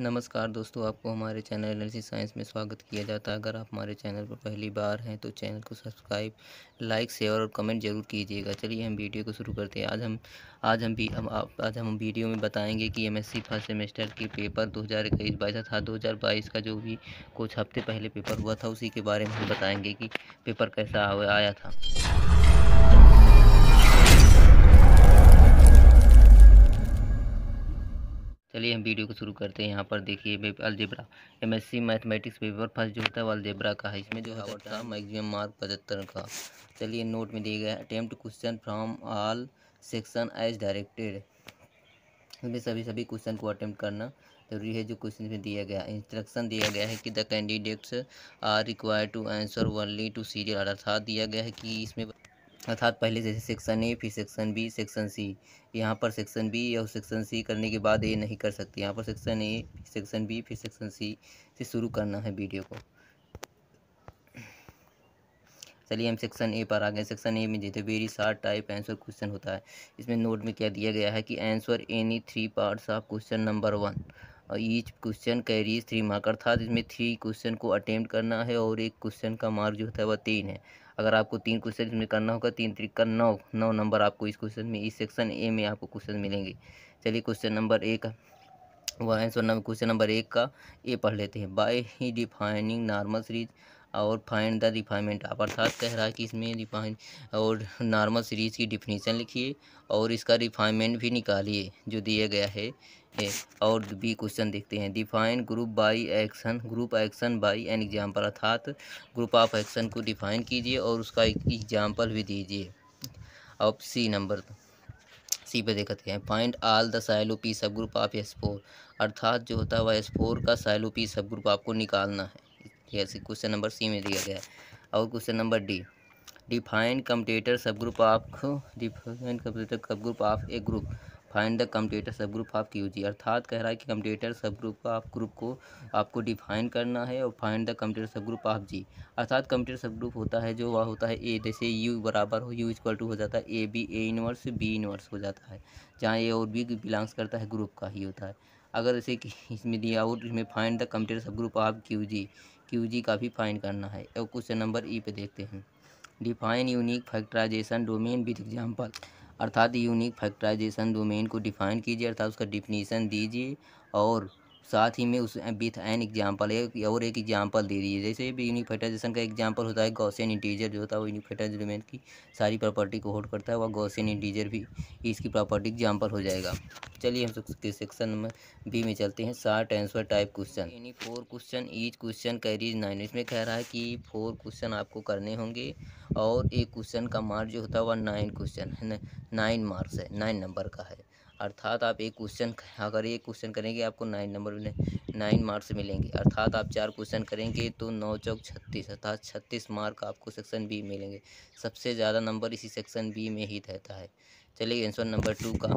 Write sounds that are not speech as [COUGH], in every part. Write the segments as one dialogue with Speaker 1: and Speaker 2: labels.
Speaker 1: नमस्कार दोस्तों आपको हमारे चैनल एनर्जी साइंस में स्वागत किया जाता है अगर आप हमारे चैनल पर पहली बार हैं तो चैनल को सब्सक्राइब लाइक शेयर और कमेंट जरूर कीजिएगा चलिए हम वीडियो को शुरू करते हैं आज हम आज हम भी हम आज हम वीडियो में बताएंगे कि एमएससी फर्स्ट सेमेस्टर की पेपर दो हज़ार इक्कीस बाईस था दो हज़ार बाईस का जो भी कुछ हफ्ते पहले पेपर हुआ था उसी के बारे में हम बताएँगे कि पेपर कैसा आया था चलिए हम वीडियो को शुरू करते हैं यहाँ पर देखिए algebra M S C mathematics paper first जो होता है वो अलजेब्रा का है इसमें जो है था मैगजिम मार्क पचहत्तर का चलिए नोट में दिए गए attempt question from all section as directed इसमें सभी सभी क्वेश्चन को अटैम्प्ट करना जरूरी है जो क्वेश्चन में दिया गया इंस्ट्रक्शन दिया गया है कि the candidates are require to answer only two serial अर्थात दिया गया है कि इसमें अर्थात पहले जैसे सेक्शन ए फिर सेक्शन बी सेक्शन सी यहाँ पर सेक्शन बी और सेक्शन सी करने के बाद ए नहीं कर सकती यहाँ पर सेक्शन ए सेक्शन बी फिर सेक्शन सी से शुरू करना है वीडियो को चलिए हम सेक्शन ए पर आ गए सेक्शन ए में जैसे वेरी सार टाइप आंसर क्वेश्चन होता है इसमें नोट में क्या दिया गया है कि answer any three parts of question number one each question carries three mark अर्थात इसमें थ्री क्वेश्चन को अटेम्प्ट करना है और एक क्वेश्चन का मार्क जो होता है वह तीन है अगर आपको तीन क्वेश्चन इसमें करना होगा तीन का नौ नौ नंबर आपको इस क्वेश्चन में इस सेक्शन ए में आपको क्वेश्चन मिलेंगे चलिए क्वेश्चन नंबर एक वह आंसर नंबर क्वेश्चन नंबर एक का ए पढ़ लेते हैं बाय ही डिफाइनिंग नॉर्मल सीरीज और फाइंड द रिफाइनमेंट आप अर्थात कह रहा है कि इसमें रिफाइन और नॉर्मल सीरीज़ की डिफिनीसन लिखिए और इसका रिफाइनमेंट भी निकालिए जो दिया गया है है और बी क्वेश्चन देखते हैं define group by action group action by an example अर्थात ग्रुप ऑफ एक्शन को डिफाइन कीजिए और उसका एग्जाम्पल भी दीजिए अब सी नंबर सी पे देखते हैं find all the Sylow p subgroup of S four अर्थात जो होता है वह एस फोर का साइलो पी सब ग्रुप आपको निकालना है जैसे क्वेश्चन नंबर सी में दिया गया है और question number D defined commutator subgroup of defined commutator subgroup of a group find the computer subgroup of Q G अर्थात कह रहा है कि कम्प्यूटर सब ग्रुप का आप ग्रुप को आपको डिफाइन करना है और find the computer subgroup of G अर्थात कम्प्यूटर सब ग्रुप होता है जो वह होता है ए जैसे यू बराबर हो यू इक्वल टू हो जाता है A B A inverse B inverse हो जाता है जहाँ ए और बी बिलोंग्स करता है ग्रुप का ही होता है अगर जैसे कि इसमें दिया आउट इसमें find the computer subgroup of Q G Q G का भी फाइंड करना है और क्वेश्चन नंबर ई e पे देखते हैं define unique factorization domain with example अर्थात यूनिक फैक्टराइजेशन डोमेन को डिफाइन कीजिए अर्थात उसका डिफिनीसन दीजिए और साथ ही में उस विथ एन एग्जाम्पल एक और एक एग्जाम्पल दे दीजिए जैसे भी यूनिफेटाइजेशन का एग्जाम्पल होता है गौसेन इंटीजर जो होता है वो यूनिफेटाइज की सारी प्रॉपर्टी को होल्ड करता है वह गौसेन इंटीजर भी इसकी प्रॉपर्टी एग्जाम्पल हो जाएगा चलिए हम के सेक्शन नंबर बी में चलते हैं साठ आंसर टाइप क्वेश्चन यानी four question each question carries nine इसमें कह रहा है कि फोर क्वेश्चन आपको करने होंगे और एक क्वेश्चन का मार्क जो होता है वह नाइन क्वेश्चन है नाइन मार्क्स है नाइन नंबर का है अर्थात आप एक क्वेश्चन अगर एक क्वेश्चन करेंगे आपको नाइन नंबर नाइन मार्क्स मिलेंगे अर्थात आप चार क्वेश्चन करेंगे तो नौ चौक छत्तीस अर्थात छत्तीस मार्क आपको सेक्शन बी मिलेंगे सबसे ज़्यादा नंबर इसी सेक्शन बी में ही रहता है चलिए आंसर नंबर टू का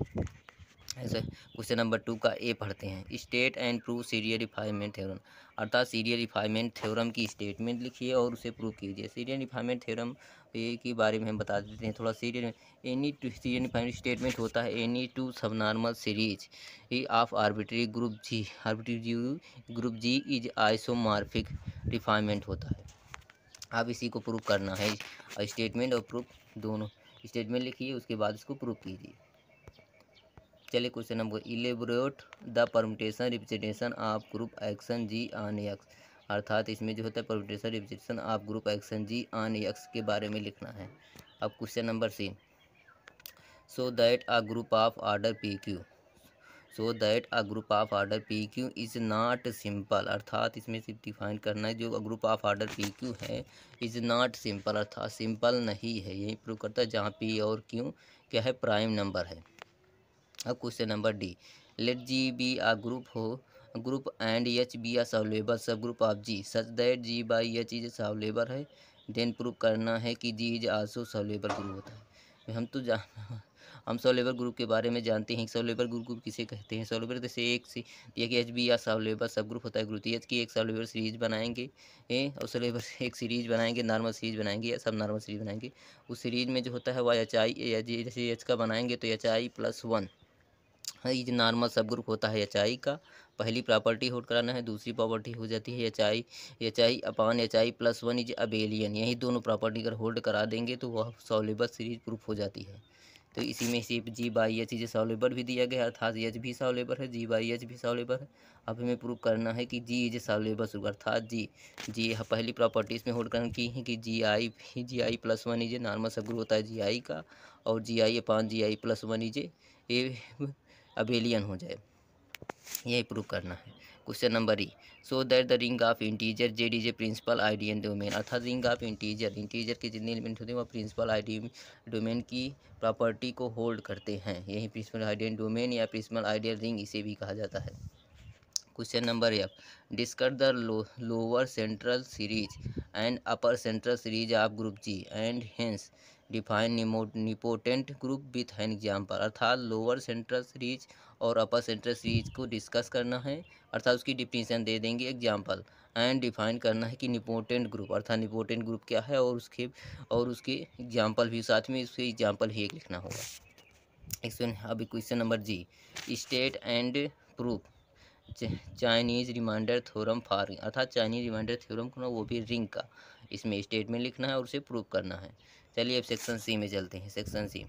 Speaker 1: ऐसे क्वेश्चन नंबर टू का ए पढ़ते हैं state and prove serial refinement theorem अर्थात सीरियल रिफाइनमेंट थ्योरम की स्टेटमेंट लिखिए और उसे प्रूव कीजिए सीरियल रिफाइनमेंट थ्योरम के बारे में हम बता देते हैं थोड़ा serial any two serial refinement statement होता है any two subnormal series of arbitrary group G arbitrary G group G is isomorphic refinement होता है आप इसी को प्रूव करना है स्टेटमेंट और प्रूफ दोनों स्टेटमेंट लिखिए उसके बाद इसको प्रूव कीजिए चलिए question number elaborate the permutation representation of group action G on X अर्थात इसमें जो होता है permutation representation of group action G on X के बारे में लिखना है अब question number C show that a group of order p q show that a group of order p q is not simple अर्थात इसमें सिर्फ डिफाइन करना है जो group of order p q है इज़ नॉट सिंपल अर्थात simple नहीं है यही प्रूव करता है जहाँ पी और क्यू क्या है प्राइम नंबर है अब question number D let G be a group हो group and H be a solvable subgroup of G such that G by H is solvable है देन प्रूव करना है कि G is also solvable group होता है तो हम तो जान [LAUGHS] हम सवलेबर ग्रुप के बारे में जानते हैं सवलेबर ग्रुप किसे कहते हैं सवलेबर जैसे एक से यह कि एच बी या सवलेबर सब ग्रुप होता है ग्रुप एच तो की एक सवलेबर सीरीज बनाएंगे ए और सोलेबर [LAUGHS] एक सीरीज बनाएंगे नॉर्मल सीरीज बनाएंगे या सब नॉर्मल सीरीज बनाएंगे उस सीरीज में जो होता है वह एच आई जैसे एच का बनाएंगे तो एच आई प्लस वन हाँ, ये जो नॉर्मल सब ग्रुप होता है एच आई का पहली प्रॉपर्टी होल्ड कराना है दूसरी प्रॉपर्टी हो जाती है H i H i upon H i plus one is abelian यही दोनों प्रॉपर्टी अगर होल्ड करा देंगे तो वह सॉलेबल सीरीज प्रूफ हो जाती है तो इसी में सिर्फ जी बाई एच इसे सॉलेबल भी दिया गया अर्थात एच भी सॉलेबल है जी बाई एच भी सॉलेबल है अब हमें प्रूव करना है कि जी इज सॉलेबल शुगर अर्थात जी जी यह पहली प्रॉपर्टी इसमें होल्ड करने की है कि जी आई भी G i plus one is normal subgroup होता है जी आई का और G i upon G i plus one is a abelian हो जाए यही प्रूव करना है question number E show that the ring of integer J D J principal ideal domain अर्थात रिंग ऑफ इंटीजर इंटीजर के जितने element होते हैं वह प्रिंसिपल आई डी डोमेन की प्रॉपर्टी को होल्ड करते हैं यही principal ideal domain या प्रिंसिपल एन रिंग इसे भी कहा जाता है question number F discuss the lower central series and upper central series of group G and hence define nilpotent group with an example अर्थात लोअर सेंट्रल सीरीज और upper central series को discuss करना है अर्थात उसकी डिफिनीसन दे देंगे example and define करना है कि निपोटेंट ग्रुप अर्थात निपोटेंट ग्रुप क्या है और उसके और उसके एग्जाम्पल भी साथ में उसके एग्जाम्पल ही एक लिखना होगा एक्सप्लेन अभी question number G state and proof Chinese remainder theorem for अर्थात चाइनीज रिमाइंडर थ्योरम को ना वो भी रिंग का इसमें स्टेटमेंट लिखना है और उसे प्रूव करना है चलिए अब सेक्शन सी में चलते हैं section C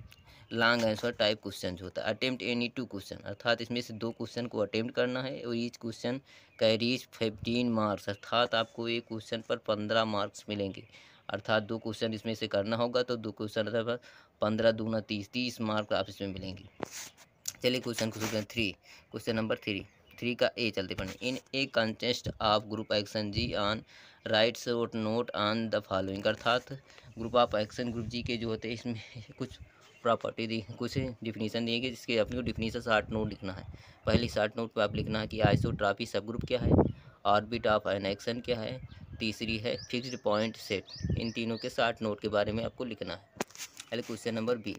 Speaker 1: long answer type question होता है अटेम्प्ट एनी टू क्वेश्चन अर्थात इसमें से दो क्वेश्चन को अटेम्प्ट करना है और each question carries fifteen marks अर्थात आपको एक क्वेश्चन पर पंद्रह मार्क्स मिलेंगे अर्थात दो क्वेश्चन इसमें से करना होगा तो दो क्वेश्चन अर्थात पंद्रह दूना तीस तीस मार्क आप इसमें मिलेंगे चलिए क्वेश्चन को three question number three three का ए चलते पढ़ने in a context of group action G on write short note on the following अर्थात group of action group G के जो होते हैं इसमें कुछ प्रॉपर्टी दी कुछ डिफिनीसन दिए गई जिसके अपने को डिफिनीसन शार्ट नोट लिखना है पहली शार्ट नोट पर आप लिखना है कि आइसो ट्राफी सब ग्रुप क्या है ऑर्बिट ऑफ एन एक्शन क्या है तीसरी है फिक्स्ड पॉइंट सेट इन तीनों के शार्ट नोट के बारे में आपको लिखना है पहले question number B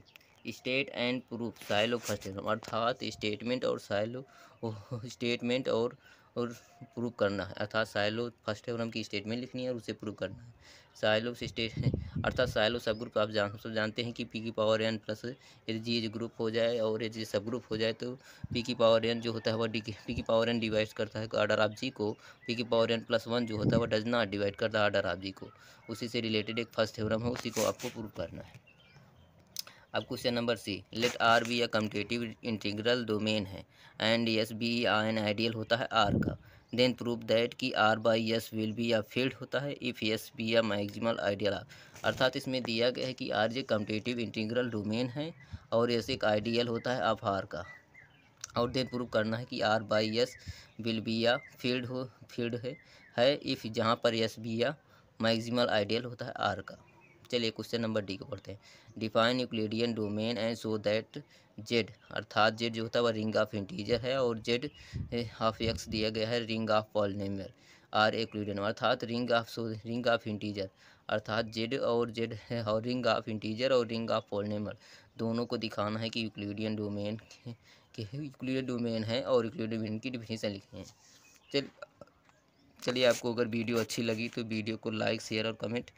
Speaker 1: state and proof Sylow first अर्थात स्टेटमेंट और साइलो [LAUGHS] स्टेटमेंट और और प्रूव करना है अर्थात साइलो फर्स्ट है और हमकी स्टेटमेंट लिखनी है और उसे प्रूव करना है साइलो से स्टेट [LAUGHS] अर्थात साइलो सब ग्रुप आप जान सब जानते हैं कि पी की पावर एन प्लस यदि जी ग्रुप हो जाए और यदि सब ग्रुप हो जाए तो पी की पावर एन जो होता है वह डी पी की पावर एन डिवाइड करता है आर्डर ऑफ जी को पी की पावर एन प्लस वन जो होता है वह डज नॉट डिवाइड करता है आर्डर ऑफ जी को उसी से रिलेटेड एक फर्स्ट थ्योरम है उसी को आपको प्रूव करना है अब question number C let R be a commutative integral domain है and S be an ideal होता है आर का देन प्रूव दैट कि R by S will be a field होता है if S be a maximal ideal R अर्थात इसमें दिया गया है कि R is commutative integral domain है और यस एक आइडियल होता है ऑफ आर का और देन प्रूव करना है कि R by S will be a field हो फील्ड है इफ़ जहाँ पर S be a maximal ideal होता है आर का चलिए क्वेश्चन नंबर डी को पढ़ते हैं define Euclidean domain and show that Z अर्थात जेड जो होता है वह रिंग ऑफ इंटीजर है और जेड हाफ एक्स दिया गया है ring of polynomial R Euclidean अर्थात ring of so ring of integer अर्थात जेड और जेड और रिंग ऑफ इंटीजर और रिंग ऑफ पॉलिनेमियर दोनों को दिखाना है कि यूक्लिडियन डोमेन के यूक्लिडियन डोमेन है और यूक्लिडियन की डिफिनेशन लिखी है चल चलिए आपको अगर वीडियो अच्छी लगी तो वीडियो को लाइक शेयर और कमेंट